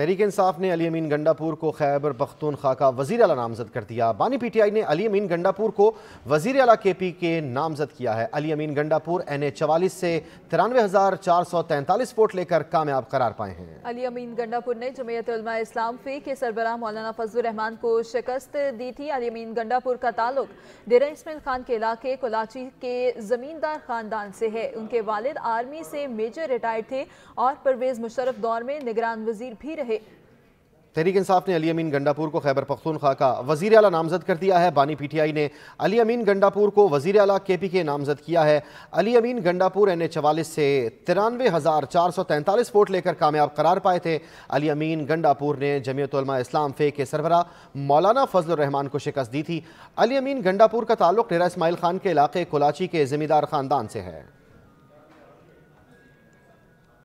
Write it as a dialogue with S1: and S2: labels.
S1: तहरीक इंसाफ ने अली अमीन गंडापुर को खैबर खा का वजीर अला नामजद कर दिया बानी पी टी आई ने अली अमीन गंडापुर को वजीर अला के पी के नामजद किया है अली अमीन गंडापुर एन ए चवालीस से तिरानवे हज़ार चार सौ तैंतालीस वोट लेकर कामयाब करार पाए हैं
S2: अली अमीन गंडापुर ने जमयत इस्लाम फी के सरबराह मौलाना फजल रहमान को शिकस्त दी थी अली अमीन गंडापुर का ताल्लुक डेरा इसमिल खान के इलाके कोलाची के ज़मींदार ख़ानदान से है उनके वालद आर्मी से मेजर रिटायर्ड थे और परवेज़ मुशरफ दौर में निगरान वजीर भी रहे रहे
S1: तहरीक इंसाफ ने अली अमीन गंडापुर को खैबर पख्तूनख्वा का वजीर अला नामजद कर दिया है बानी पीटीआई ने अली अमीन गंडापुर को वजीर अला के पी के नामजद किया है अली अमीन गंडापुर एन ए चवालीस से तिरानवे हज़ार चार सौ तैंतालीस वोट लेकर कामयाब करार पाए थे अली अमीन गंडापुर ने जमयतलमा इस्लाम फे के सरबरा मौलाना फजल रहमान को शिकस्त दी थी अली अमीन गंडापुर का ताल्लुक डेरा इसमाइल खान के इलाके कोलाची के जिम्मेदार खानदान से है